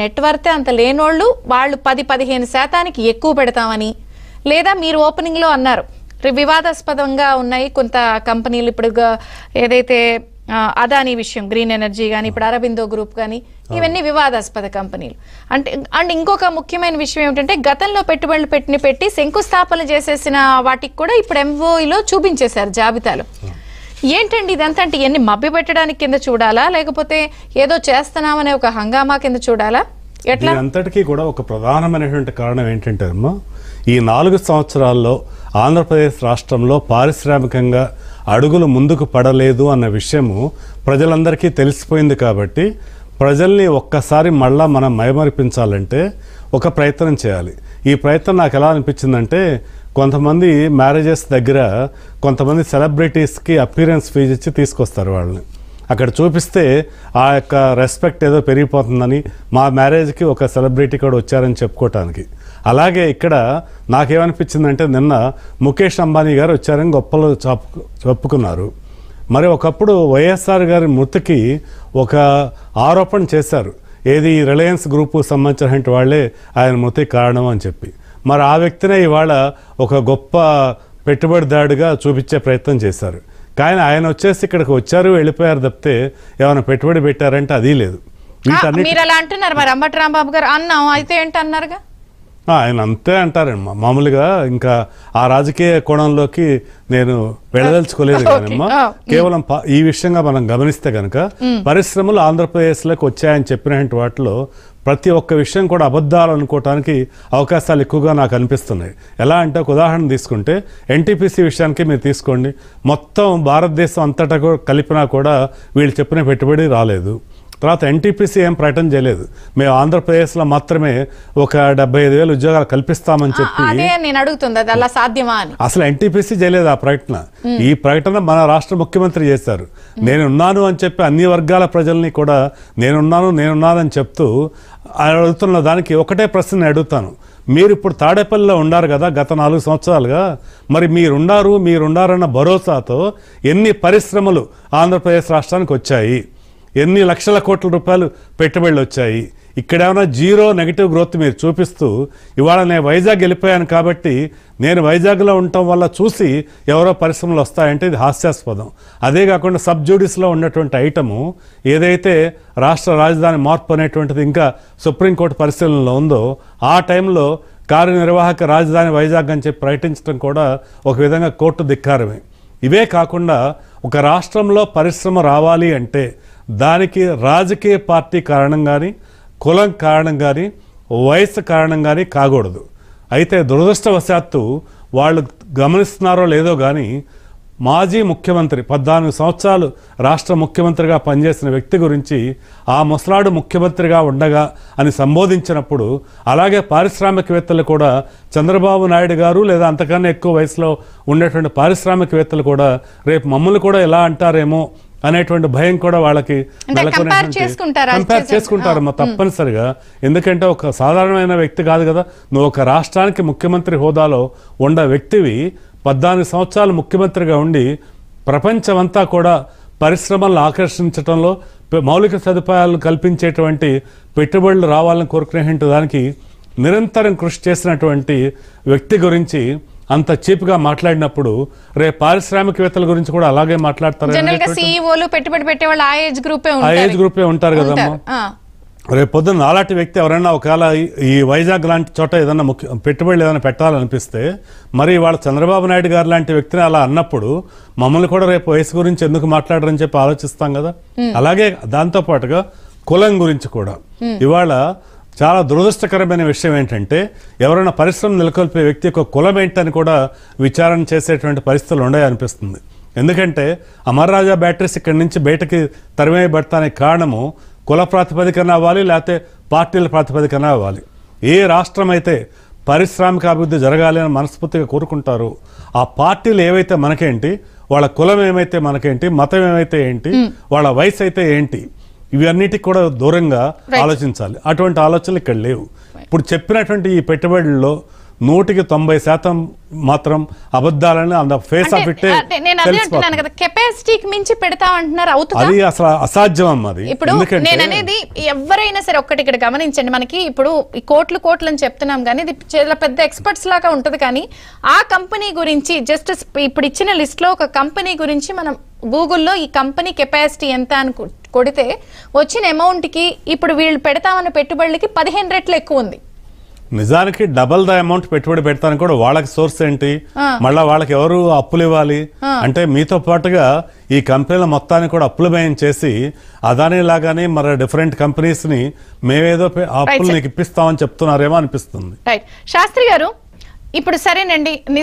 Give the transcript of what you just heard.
నెట్వర్తే అంత లేనోళ్ళు వాళ్ళు పది పదిహేను శాతానికి ఎక్కువ పెడతామని లేదా మీరు ఓపెనింగ్లో అన్నారు వివాదాస్పదంగా ఉన్నాయి కొంత కంపెనీలు ఇప్పుడు ఏదైతే అదానీ విషయం గ్రీన్ ఎనర్జీ కానీ ఇప్పుడు అరబిందో గ్రూప్ కానీ ఇవన్నీ వివాదాస్పద కంపెనీలు అంటే అండ్ ఇంకొక ముఖ్యమైన విషయం ఏమిటంటే గతంలో పెట్టుబడులు పెట్టిన పెట్టి శంకుస్థాపన చేసేసిన వాటికి కూడా ఇప్పుడు ఎంఓఈలో e చూపించేశారు జాబితాలో ఏంటండి ఇదంతా అంటే ఇవన్నీ మభ్య పెట్టడానికి కింద చూడాలా లేకపోతే ఏదో చేస్తున్నామనే ఒక హంగామా కింద చూడాలా ఎట్లా అంతటికీ కూడా ఒక ప్రధానమైనటువంటి కారణం ఏంటంటే అమ్మా ఈ నాలుగు సంవత్సరాల్లో ఆంధ్రప్రదేశ్ రాష్ట్రంలో పారిశ్రామికంగా అడుగులు ముందుకు పడలేదు అన్న విషయము ప్రజలందరికీ తెలిసిపోయింది కాబట్టి ప్రజల్ని ఒక్కసారి మళ్ళా మనం మైమరిపించాలంటే ఒక ప్రయత్నం చేయాలి ఈ ప్రయత్నం నాకు ఎలా అనిపించిందంటే కొంతమంది మ్యారేజెస్ దగ్గర కొంతమంది సెలబ్రిటీస్కి అపీరెన్స్ ఫీజు ఇచ్చి తీసుకొస్తారు వాళ్ళని అక్కడ చూపిస్తే ఆ యొక్క రెస్పెక్ట్ ఏదో పెరిగిపోతుందని మా మ్యారేజ్కి ఒక సెలబ్రిటీ కూడా వచ్చారని చెప్పుకోవటానికి అలాగే ఇక్కడ నాకేమనిపించిందంటే నిన్న ముఖేష్ అంబానీ గారు వచ్చారని గొప్పలు చెప్పుకున్నారు మరి ఒకప్పుడు వైఎస్ఆర్ గారి మృతికి ఒక ఆరోపణ చేశారు ఏది రిలయన్స్ గ్రూపు సంబంధించినటువంటి వాళ్ళే ఆయన మృతికి కారణం అని చెప్పి మరి ఆ వ్యక్తినే ఇవాళ ఒక గొప్ప పెట్టుబడిదారుడిగా చూపించే ప్రయత్నం చేశారు కానీ ఆయన వచ్చేసి ఇక్కడికి వచ్చారు వెళ్ళిపోయారు తప్పితే ఏమైనా పెట్టుబడి పెట్టారంటే అది లేదు మీరు అలా అంటున్నారు మరి అంబటి రాంబాబు గారు అన్నాం అయితే ఏంటన్నారుగా ఆయన అంతే అంటారండి మామూలుగా ఇంకా ఆ రాజకీయ కోణంలోకి నేను వెళ్ళదలుచుకోలేదు కానీ కేవలం ఈ విషయంగా మనం గమనిస్తే కనుక పరిశ్రమలు ఆంధ్రప్రదేశ్లోకి వచ్చాయని చెప్పినటువంటి వాటిలో ప్రతి ఒక్క విషయం కూడా అబద్ధాలు అనుకోవటానికి అవకాశాలు ఎక్కువగా నాకు అనిపిస్తున్నాయి ఎలా అంటే ఒక ఉదాహరణ తీసుకుంటే ఎన్టీపీసీ విషయానికి మీరు తీసుకోండి మొత్తం భారతదేశం అంతటా కలిపినా కూడా వీళ్ళు చెప్పిన పెట్టుబడి రాలేదు తర్వాత ఎన్టీపీసీ ఏం ప్రకటన చేయలేదు మేము ఆంధ్రప్రదేశ్లో మాత్రమే ఒక డెబ్బై ఐదు వేలు ఉద్యోగాలు కల్పిస్తామని చెప్పి నేను అడుగుతుంది అది అలా సాధ్యమా అసలు ఎన్టీపీసీ చేయలేదు ఆ ప్రకటన ఈ ప్రకటన మన రాష్ట్ర ముఖ్యమంత్రి చేశారు నేనున్నాను అని చెప్పి అన్ని వర్గాల ప్రజల్ని కూడా నేనున్నాను నేనున్నానని చెప్తూ అడుగుతున్న దానికి ఒకటే ప్రశ్న అడుగుతాను మీరు ఇప్పుడు తాడేపల్లిలో ఉండారు కదా గత నాలుగు సంవత్సరాలుగా మరి మీరుండారు మీరుండారన్న భరోసాతో ఎన్ని పరిశ్రమలు ఆంధ్రప్రదేశ్ రాష్ట్రానికి వచ్చాయి ఎన్ని లక్షల కోట్ల రూపాయలు పెట్టుబడులు వచ్చాయి ఇక్కడేమైనా జీరో నెగిటివ్ గ్రోత్ మీరు చూపిస్తూ ఇవాళ నేను వైజాగ్ వెళ్ళిపోయాను కాబట్టి నేను వైజాగ్లో ఉండటం వల్ల చూసి ఎవరో పరిశ్రమలు వస్తాయంటే ఇది హాస్యాస్పదం అదే కాకుండా సబ్ జ్యూడిస్లో ఉన్నటువంటి ఐటము ఏదైతే రాష్ట్ర రాజధాని మార్పు అనేటువంటిది ఇంకా సుప్రీంకోర్టు పరిశీలనలో ఉందో ఆ టైంలో కార్యనిర్వాహక రాజధాని వైజాగ్ అని చెప్పి ప్రకటించడం కూడా ఒక విధంగా కోర్టు ధిక్కారమే ఇవే కాకుండా ఒక రాష్ట్రంలో పరిశ్రమ రావాలి అంటే దానికి రాజకీయ పార్టీ కారణం కానీ కులం కారణం కానీ వయసు కారణం కానీ కాకూడదు అయితే దురదృష్టవశాత్తు వాళ్ళు గమనిస్తున్నారో లేదో కానీ మాజీ ముఖ్యమంత్రి పద్నాలుగు సంవత్సరాలు రాష్ట్ర ముఖ్యమంత్రిగా పనిచేసిన వ్యక్తి గురించి ఆ ముసలాడు ముఖ్యమంత్రిగా ఉండగా అని సంబోధించినప్పుడు అలాగే పారిశ్రామికవేత్తలు కూడా చంద్రబాబు నాయుడు గారు లేదా అంతకన్నా ఎక్కువ వయసులో ఉండేటువంటి పారిశ్రామికవేత్తలు కూడా రేపు మమ్మల్ని కూడా ఎలా అంటారేమో అనేటువంటి భయం కూడా వాళ్ళకి కంపేర్ చేసుకుంటారమ్మా తప్పనిసరిగా ఎందుకంటే ఒక సాధారణమైన వ్యక్తి కాదు కదా నువ్వు ఒక రాష్ట్రానికి ముఖ్యమంత్రి హోదాలో ఉండ వ్యక్తివి పద్నాలుగు సంవత్సరాలు ముఖ్యమంత్రిగా ఉండి ప్రపంచమంతా కూడా పరిశ్రమలను ఆకర్షించడంలో మౌలిక సదుపాయాలను కల్పించేటువంటి పెట్టుబడులు రావాలని కోరుకునేటువంటి దానికి నిరంతరం కృషి చేసినటువంటి వ్యక్తి గురించి అంత చీప్గా మాట్లాడినప్పుడు రేపు పారిశ్రామికవేత్తల గురించి కూడా అలాగే మాట్లాడతారు e ఏజ్ ఉంటారు కదమ్మా రేపు పొద్దున్న అలాంటి వ్యక్తి ఎవరైనా ఒకవేళ ఈ వైజాగ్ లాంటి చోట ఏదైనా ముఖ్య పెట్టుబడులు ఏదైనా పెట్టాలనిపిస్తే మరి వాళ్ళ చంద్రబాబు నాయుడు గారు లాంటి వ్యక్తిని అలా అన్నప్పుడు మమ్మల్ని కూడా రేపు వయసు గురించి ఎందుకు మాట్లాడరని చెప్పి ఆలోచిస్తాం కదా అలాగే దాంతో పాటుగా కులం గురించి కూడా ఇవాళ చాలా దురదృష్టకరమైన విషయం ఏంటంటే ఎవరైనా పరిశ్రమ నెలకొల్పే వ్యక్తి యొక్క కులం ఏంటని కూడా విచారణ చేసేటువంటి పరిస్థితులు ఉన్నాయనిపిస్తుంది ఎందుకంటే అమర్రాజా బ్యాటరీస్ ఇక్కడి నుంచి బయటకి తరిమేయబడతానికి కారణము కుల ప్రాతిపదికన అవ్వాలి లేకపోతే పార్టీల ప్రాతిపదికన అవ్వాలి ఏ రాష్ట్రం అయితే పారిశ్రామిక అభివృద్ధి జరగాలి అని మనస్ఫూర్తిగా కోరుకుంటారు ఆ పార్టీలు ఏవైతే మనకేంటి వాళ్ళ కులం ఏమైతే మనకేంటి మతం ఏమైతే ఏంటి వాళ్ళ వయసు అయితే ఏంటి ఇవన్నిటికి కూడా దూరంగా ఆలోచించాలి అటువంటి ఆలోచనలు ఇక్కడ లేవు ఇప్పుడు చెప్పినటువంటి ఈ పెట్టుబడుల్లో నూటికి తొంభై శాతం మాత్రం అబద్ధాలని అంత ఫేస్ ఆఫ్ ఇట్ కెపాసిటీకి మించి పెడతా అంటున్నారు అవుతుంది అది అసలు అసాధ్యం అమ్మది ఇప్పుడు నేను అనేది ఎవరైనా సరే ఒక్కటి ఇక్కడ గమనించండి మనకి ఇప్పుడు కోట్లు కోట్లు అని చెప్తున్నాం కానీ ఇది చాలా పెద్ద ఎక్స్పర్ట్స్ లాగా ఉంటుంది కానీ ఆ కంపెనీ గురించి జస్ట్ ఇప్పుడు ఇచ్చిన లిస్ట్ లో ఒక కంపెనీ గురించి మనం గూగుల్లో ఈ కంపెనీ కెపాసిటీ ఎంత అని కొడితే వచ్చిన అమౌంట్కి ఇప్పుడు వీళ్ళు పెడతామన్న పెట్టుబడులకి పదిహేను రెట్లు ఎక్కువ ఉంది నిజానికి డబల్ ద అమౌంట్ పెట్టుబడి పెడతాను కూడా వాళ్ళకి సోర్స్ ఏంటి మళ్ళీ వాళ్ళకి ఎవరు అప్పులు ఇవ్వాలి అంటే మీతో పాటుగా ఈ కంపెనీల మొత్తాన్ని కూడా అప్పులు భయం చేసి అదానీ లాగానే మరి డిఫరెంట్ కంపెనీస్ ని మేమేదో అప్పులు నీకు ఇప్పిస్తామని చెప్తున్నారేమో అనిపిస్తుంది శాస్త్రి గారు ఇప్పుడు సరేనండి